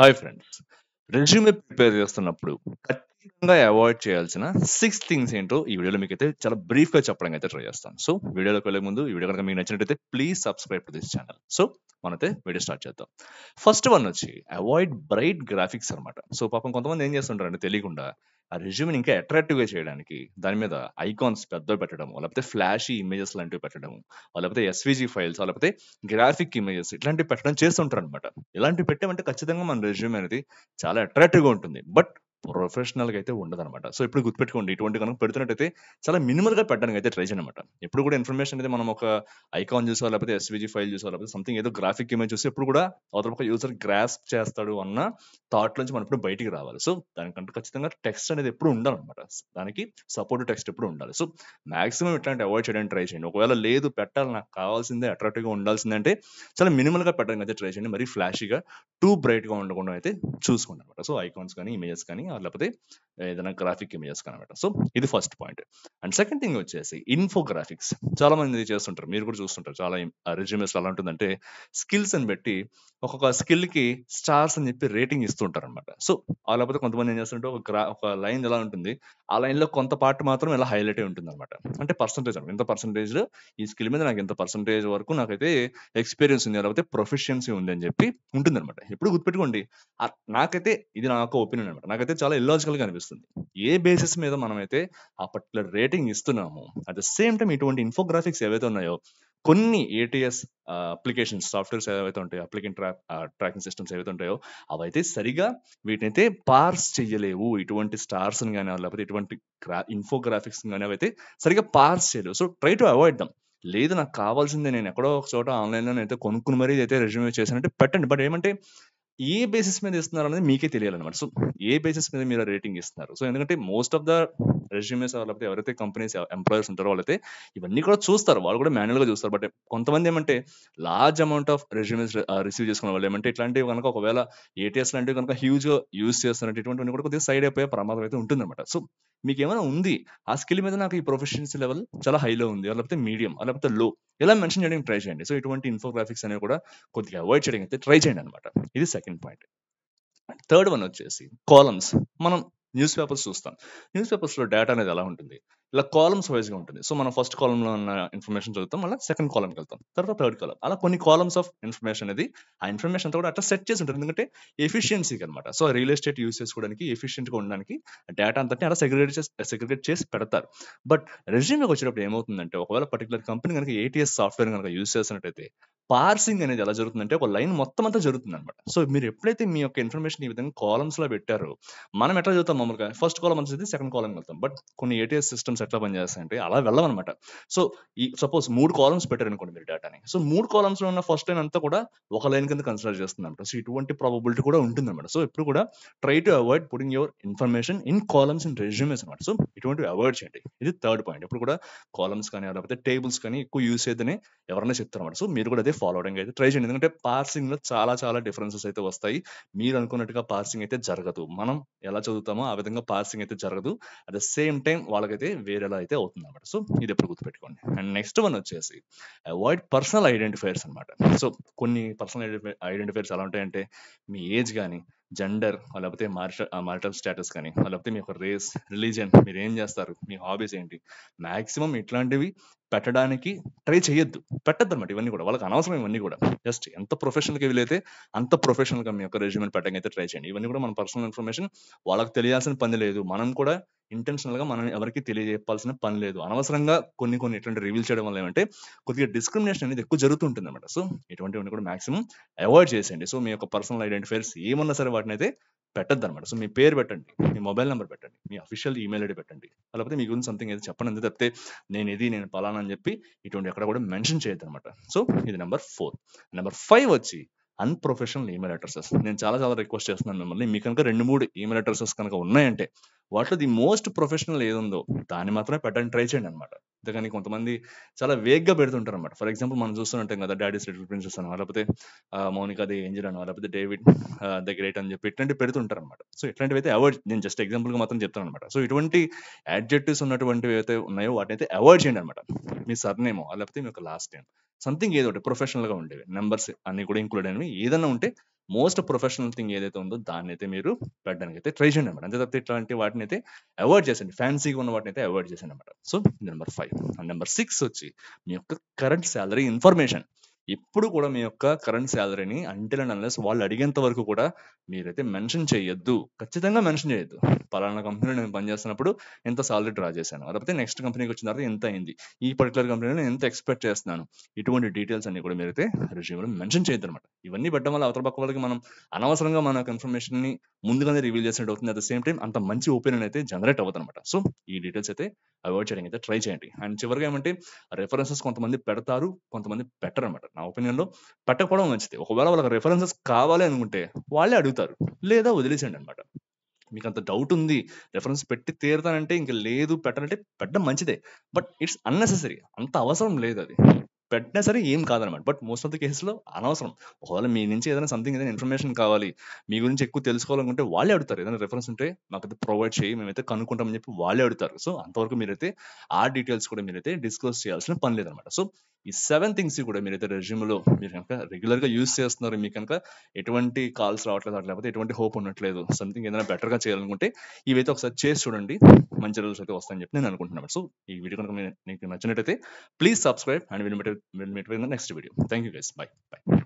Hi friends resume prepare చేస్తున్నప్పుడు ఖచ్చితంగా avoid చేయాల్సిన సిక్స్ థింగ్స్ ఏంటో ఈ వీడియోలో మీకు అయితే చాలా బ్రీఫ్గా చెప్పడానికి అయితే ట్రై చేస్తాను సో వీడియోలోకి వెళ్ళే ముందు ఈ వీడియో కనుక మీకు నచ్చినట్టయితే please subscribe to this channel so అయితే వీడియో స్టార్ట్ చేద్దాం ఫస్ట్ వన్ వచ్చి అవాయిడ్ బ్రైట్ గ్రాఫిక్స్ అనమాట సో పాపం కొంతమంది ఏం చేస్తుంటారంటే తెలియకుండా ఆ రెజ్యూమ్ని ఇంకా అట్రాక్టివ్గా చేయడానికి దాని మీద ఐకాన్స్ పెద్ద పెట్టడం లేకపోతే ఫ్లాషీ ఇమేజెస్ లాంటివి పెట్టడం లేకపోతే ఎస్వీజీ ఫైల్స్ లేకపోతే గ్రాఫిక్ ఇమేజెస్ ఇట్లాంటివి పెట్టడం చేస్తుంటారు అనమాట ఇలాంటివి పెట్టామంటే ఖచ్చితంగా మన రెజ్యూమ్ అనేది చాలా అట్రాక్టివ్గా ఉంటుంది బట్ ప్రొఫెషనల్గా అయితే అనమాట సో ఇప్పుడు గుర్తుపెట్టుకోండి ఇటువంటి కనుక పెడుతున్నట్టయితే చాలా మినిమల్గా పెట్టడానికి అయితే ట్రై చేయండి అనమాట ఎప్పుడు కూడా ఇన్ఫర్మేషన్ అయితే మనం ఒక ఐకాన్ చూసా లేకపోతే ఎస్విజీ ఫైల్ చూసా లేకపోతే సంథింగ్ ఏదో గ్రాఫిక్ ఇమేజ్ చూసి ఎప్పుడు కూడా అవతల ఒక యూజర్ గ్రాస్ప్ చేస్తాడు అన్న థాట్ నుంచి మనం ఇప్పుడు బయటికి రావాలి సో దానికంటే ఖచ్చితంగా టెక్స్ట్ అనేది ఎప్పుడు ఉండాలన్నమాట దానికి సపోర్ట్ టెక్స్ట్ ఎప్పుడు ఉండాలి సో మాక్సిమం ఇట్లాంటి అవాయిడ్ చేయడానికి ట్రై చేయండి ఒకవేళ లేదు పెట్టాలి నాకు కావాల్సిందే అట్రాక్టివ్గా ఉండాల్సిందంటే చాలా మినిమల్గా పెట్టడానికి అయితే ట్రై చేయండి మరి ఫ్లాషీగా టూ బ్రైట్గా ఉండకుండా అయితే చూసుకోండి అనమాట సో ఐకాన్స్ కానీ ఇమేజెస్ కానీ alle på de. ఏదైనా గ్రాఫిక్ ఇమేజెస్ కనబెట్టడం సో ఇది first point and second thing వచ్చేసి ఇన్ఫోగ్రాఫిక్స్ చాలా మంది చేస్తుంటారు మీరు కూడా చూస్తుంటారు చాలా రెజ్యూమెస్ ఎలా ఉంటుందంటే స్కిల్స్ అని పెట్టి ఒక్కొక్క స్కిల్ కి స్టార్స్ అని చెప్పి రేటింగ్ ఇస్తుంటారు అనమాట సో లేకపోతే కొంతమంది ఏం చేస్తుంటే ఒక గ్రా ఒక లైన్ ఎలా ఉంటుంది ఆ లైన్ లో కొంత పార్ట్ మాత్రం ఇలా హైలైట్ అయి ఉంటుంది అనమాట అంటే పర్సంటేజ్ ఎంత పర్సంటేజ్ ఈ స్కిల్ మీద నాకు ఎంత పర్సంటేజ్ వరకు నాకైతే ఎక్స్పీరియన్స్ ఉంది లేకపోతే ప్రొఫిషియన్సీ ఉంది అని చెప్పి ఉంటుంది అనమాట ఎప్పుడు గుర్తుపెట్టుకోండి నాకైతే ఇది నాకు ఒపీనియన్ అనమాట నాకైతే చాలా ఇల్లాజికల్ గా అనిపిస్తుంది కనిపిస్తుంది ఏ బేసిస్ మీద మనమైతే ఆ పర్టికులర్ రేటింగ్ ఇస్తున్నాము అట్ ద సేమ్ టైం ఇటువంటి ఇన్ఫోగ్రాఫిక్స్ ఏవైతే ఉన్నాయో కొన్ని ఏటీఎస్ అప్లికేషన్స్ సాఫ్ట్వేర్స్ ఏవైతే ఉంటాయో అప్లికేషన్ ట్రా ట్రాకింగ్ సిస్టమ్స్ ఏవైతే ఉంటాయో అవైతే సరిగా వీటినైతే పార్స్ చేయలేవు ఇటువంటి స్టార్స్ కానీ లేకపోతే ఇటువంటి గ్రా ఇన్ఫోగ్రాఫిక్స్ కానీ అవైతే సరిగా పార్స్ చేయలేవు so try to avoid them లేదు నాకు కావాల్సిందే నేను ఎక్కడో ఒక చోట ఆన్లైన్లో అయితే కొనుక్కుని మరీ అయితే రెజ్యూమ్ చేశానంటే పెట్టండి బట్ ఏమంటే ఏ బేసిస్ మీద ఇస్తున్నారు అనేది మీకే తెలియాలన్నమాట సో ఏ బేసిస్ మీద మీరు రేటింగ్ ఇస్తున్నారు సో ఎందుకంటే మోస్ట్ ఆఫ్ ద రెజ్యూమెస్ లేకపోతే ఎవరైతే కంపెనీస్ ఎంప్లాయర్స్ ఉంటారో వాళ్ళైతే ఇవన్నీ కూడా చూస్తారు వాళ్ళు కూడా మాన్యువల్ గా చూస్తారు బట్ కొంతమంది ఏమంటే large amount of resumes receive చేసుకున్న వాళ్ళు ఏమంటే ఇట్లాంటివి కనుక ఒకవేళ ఏటీఎస్ లాంటివి కనుక హ్యూజ్గా యూజ్ చేస్తున్నట్టు ఇటువంటివన్నీ కూడా కొద్దిగా సైడ్ అయిపోయే ప్రమాదం అయితే ఉంటుందన్నమాట సో మీకు ఏమైనా ఉంది ఆ స్కిల్ మీద నాకు ఈ ప్రొఫెషన్సీ లెవెల్ చాలా హైలో ఉంది లేకపోతే మీడియం లేకపోతే లో ఇలా మెన్షన్ చేయడానికి ట్రై చేయండి సో ఇటువంటి ఇన్ఫోగ్రాఫిక్స్ అనేవి కూడా కొద్దిగా అవాయిడ్ చేయడానికి అయితే ట్రై చేయండి అనమాట ఇది second second point third one వచ్చేసి కాలమ్స్ మనం న్యూస్ పేపర్స్ చూస్తాం న్యూస్ పేపర్స్లో డేటా అనేది ఎలా ఉంటుంది ఇలా కాలమ్స్ వైజ్గా ఉంటుంది సో మనం ఫస్ట్ కాలంలో ఉన్న ఇన్ఫర్మేషన్ చదువుతాం మళ్ళీ సెకండ్ కాలంకి వెళ్తాం తర్వాత థర్డ్ కాలం అలా కొన్ని కాలమ్స్ ఆఫ్ ఇన్ఫర్మేషన్ అనేది ఆ ఇన్ఫర్మేషన్ అంతా కూడా అట్లా సెట్ చేసి ఉంటుంది ఎందుకంటే ఎఫిషియన్సీకి అనమాట సో రియల్ ఎస్టేట్ యూస్ చేసుకోవడానికి ఎఫిషియెంట్గా ఉండడానికి డేటా అంతా అలా సెగ్రిగేట్ చేసి సెగ్రిగేట్ చేసి పెడతారు బట్ రెజ్యూమ్కి వచ్చేటప్పుడు ఏమవుతుందంటే ఒకవేళ పర్టికులర్ కంపెనీ కనుక ఏటీఎస్ సాఫ్ట్వేర్ కనుక యూస్ చేసినట్టయితే పార్సింగ్ అనేది ఎలా జరుగుతుందంటే ఒక లైన్ మొత్తం అంతా జరుగుతుంది అనమాట సో మీరు ఎప్పుడైతే మీ యొక్క ఇన్ఫర్మేషన్ ఈ విధంగా కాలమ్స్ లో పెట్టారు మనం ఎట్లా చదువుతాం మామూలుగా ఫస్ట్ కాలం అనేది సెకండ్ కాలం వెళ్తాం బట్ కొన్ని ఏటీఎస్ సిస్టమ్స్ ఎట్లా పనిచేస్తాయంటే అలా అనమాట సో ఈ సపోజ్ మూడు కాలమ్స్ పెట్టారు అనుకోండి మీరు డేటాని సో మూడు కాలమ్స్ లో ఉన్న ఫస్ట్ లైన్ అంతా కూడా ఒక లైన్ కింద కన్సిడర్ చేస్తుందన్నమాట సో ఇటువంటి ప్రాబిలిటీ కూడా ఉంటుంది అనమాట సో ఇప్పుడు కూడా try to avoid putting your information in columns in resumes అనమాట సో ఇటువంటివి అవాయిడ్ చేయండి ఇది థర్డ్ పాయింట్ ఇప్పుడు కూడా కాలమ్స్ కానీ లేకపోతే టేబుల్స్ కానీ ఎక్కువ యూస్ అయితే ఎవరైనా చెప్తారన్నమాట సో మీరు కూడా అదే ఫాలో అవడం అయితే ట్రై చేయండి ఎందుకంటే పార్సింగ్ లో చాలా చాలా డిఫరెన్సెస్ అయితే వస్తాయి మీరు అనుకున్నట్టుగా పార్సింగ్ అయితే జరగదు మనం ఎలా చదువుతామో ఆ విధంగా పార్సింగ్ అయితే జరగదు అట్ ద సేమ్ టైం వాళ్ళకైతే వేరేలా అయితే అవుతుంది అనమాట సో ఇది ఎప్పుడు గుర్తుపెట్టుకోండి అండ్ నెక్స్ట్ వన్ వచ్చేసి అవాయిడ్ పర్సనల్ ఐడెంటిఫైర్స్ అనమాట సో కొన్ని పర్సనల్ ఐడెంటిఫైర్స్ ఎలా ఉంటాయంటే మీ ఏజ్ కానీ జెండర్ లేకపోతే మార్షల్ మారిటల్ స్టేటస్ కానీ లేకపోతే మీ యొక్క రేస్ రిలీజియన్ మీరు ఏం చేస్తారు మీ హాబీస్ ఏంటి మాక్సిమం ఇట్లాంటివి పెట్టడానికి ట్రై చేయొద్దు పెట్టద్దు అనమాట ఇవన్నీ కూడా వాళ్ళకి అనవసరం ఇవన్నీ కూడా జస్ట్ ఎంత ప్రొఫెషనల్కి వీలైతే అంత ప్రొఫెషనల్గా మీ యొక్క రెజ్యూమెంట్ పెట్టడానికి అయితే ట్రై చేయండి ఇవన్నీ కూడా మన పర్సనల్ ఇన్ఫర్మేషన్ వాళ్ళకి తెలియాల్సిన పని లేదు మనం కూడా ఇంటెన్షనల్ గా మనం ఎవరికి తెలియజెప్పాల్సిన పని లేదు అనవసరంగా కొన్ని కొన్ని ఇటువంటి రివీల్ చేయడం వల్ల ఏమంటే కొద్దిగా డిస్క్రిమినేషన్ అనేది ఎక్కువ జరుగుతుంటుంది అనమాట సో ఇటువంటివన్నీ కూడా మాక్సిమం అవాయిడ్ చేసేయండి సో మీ యొక్క పర్సనల్ ఐడెంటిఫైర్స్ ఏమన్నా సరే వాటిని అయితే పెట్టద్దు అనమాట సో మీ పేరు పెట్టండి మీ మొబైల్ నెంబర్ పెట్టండి మీ అఫీషియల్ ఈమెయిల్ ఐడి పెట్టండి లేకపోతే మీ గురించి సంథింగ్ అయితే చెప్పండి తప్పితే నేను ఇది నేను పలానా అని చెప్పి ఇటువంటి ఎక్కడ కూడా మెన్షన్ చేయొద్దు అనమాట సో ఇది నెంబర్ ఫోర్ నెంబర్ ఫైవ్ వచ్చి అన్ప్రొఫెషనల్ ఈమెయిల్ అడ్రసెస్ నేను చాలా చాలా రిక్వెస్ట్ చేస్తున్నాను మిమ్మల్ని మీ కనుక రెండు మూడు ఈమెయిల్ అడ్రసెస్ కనుక ఉన్నాయంటే వాటిలో ది మోస్ట్ ప్రొఫెషనల్ ఏదుందో దాన్ని మాత్రమే పెట్టడానికి ట్రై చేయండి అనమాట అంతేకాని కొంతమంది చాలా వేగ్గా పెడుతుంటారు అనమాట ఫర్ ఎగ్జాంపుల్ మనం చూస్తుంటాం కదా డాడీస్ లిటిల్ ప్రిన్సెస్ అనో లేకపోతే మౌనిక ది ఏంజల్ అనో లేకపోతే డేవిడ్ ద గ్రేట్ అని చెప్పి ఇట్లాంటివి పెడుతుంటారు అనమాట సో ఇట్లాంటివి అయితే అవాయిడ్ నేను జస్ట్ ఎగ్జాంపుల్గా మాత్రం చెప్తాను అనమాట సో ఇటువంటి అడ్జెక్టివ్స్ ఉన్నటువంటివి అయితే ఉన్నాయో వాటిని అయితే అవాయిడ్ చేయండి అనమాట మీ సర్నేమో లేకపోతే మీ యొక్క లాస్ట్ నేమ్ సంథింగ్ ఏదో ఒకటి ప్రొఫెషనల్గా ఉండేవి నెంబర్స్ అన్ని కూడా ఇంక్లూడ్ అయినవి ఏదైనా ఉంటే మోస్ట్ ప్రొఫెషనల్ థింగ్ ఏదైతే ఉందో దాన్ని అయితే మీరు పెట్టడానికి అయితే ట్రై చేయండి అనమాట అంతే తప్ప ఇట్లాంటి వాటిని అయితే అవాయిడ్ చేసండి ఫ్యాన్సీగా ఉన్న వాటిని అయితే అవాయిడ్ చేసండి అనమాట so number five number six వచ్చి మీ యొక్క కరెంట్ శాలరీ ఇన్ఫర్మేషన్ ఎప్పుడు కూడా మీ యొక్క కరెంట్ శాలరీని అంటిల్ అండ్ అన్లెస్ వాళ్ళు అడిగేంత వరకు కూడా మీరైతే మెన్షన్ చేయొద్దు ఖచ్చితంగా మెన్షన్ చేయొద్దు పలానా కంపెనీలో నేను పనిచేస్తున్నప్పుడు ఎంత సాలరీ డ్రా చేశాను లేకపోతే నెక్స్ట్ కంపెనీకి వచ్చిన తర్వాత ఎంత అయింది ఈ పర్టికులర్ కంపెనీలో నేను ఎంత ఎక్స్పెక్ట్ చేస్తున్నాను ఇటువంటి డీటెయిల్స్ అన్ని కూడా మీరైతే రిజ్యూమ్లో మెన్షన్ చేయొద్దు అనమాట ఇవన్నీ పెట్టడం వల్ల అవతల పక్క వాళ్ళకి మనం అనవసరంగా మన ఇన్ఫర్మేషన్ని ముందుగానే రివీల్ చేసినట్టు అవుతుంది అట్ ద సేమ్ టైం అంత మంచి ఒపీనియన్ అయితే జనరేట్ అవుతుంది అనమాట సో ఈ డీటెయిల్స్ అయితే అవాయిడ్ చేయడానికి అయితే ట్రై చేయండి అండ్ చివరిగా ఏమంటే రెఫరెన్సెస్ కొంతమంది పెడతారు కొంతమంది పెట్టరు అనమాట నా ఒపీనియన్లో పెట్టకపోవడం మంచిది ఒకవేళ వాళ్ళకి రెఫరెన్సెస్ కావాలి అనుకుంటే వాళ్ళే అడుగుతారు లేదా వదిలేసేయండి అనమాట మీకు అంత డౌట్ ఉంది రెఫరెన్స్ పెట్టి తీరుతానంటే ఇంకా లేదు పెట్టాలంటే పెట్టడం మంచిదే బట్ ఇట్స్ అన్నెసెసరీ అంత అవసరం లేదు అది పెట్టినా సరే ఏం కాదనమాట but most of the low అనవసరం ఒకవేళ మీ నుంచి ఏదైనా సంథింగ్ ఏదైనా ఇన్ఫర్మేషన్ కావాలి మీ గురించి ఎక్కువ తెలుసుకోవాలనుకుంటే వాళ్ళే అడుగుతారు ఏదైనా రెఫరెన్స్ ఉంటే మాకైతే ప్రొవైడ్ చేయి మేమైతే కనుక్కుంటామని చెప్పి వాళ్ళే అడుగుతారు సో అంతవరకు మీరైతే ఆ డీటెయిల్స్ కూడా మీరైతే డిస్క్లోజ్ చేయాల్సిన పని లేదనమాట సో ఈ సెవెన్ థింగ్స్ కూడా మీరు అయితే రెజ్యూమ్లో మీరు కనుక రెగ్యులర్గా యూజ్ చేస్తున్నారు మీకు కనుక ఎటువంటి కాల్స్ రావట్లేదు లేకపోతే ఎటువంటి హోప్ ఉండట్లేదు సంథింగ్ ఏదైనా బెటర్గా చేయాలనుకుంటే ఇవైతే ఒకసారి చేసి చూడండి మంచి రోజు అయితే వస్తాయని చెప్పి నేను అనుకుంటున్నాను సో ఈ వీడియో కనుక మీకు నచ్చినట్టయితే please subscribe and will meet will meet next video thank you guys bye by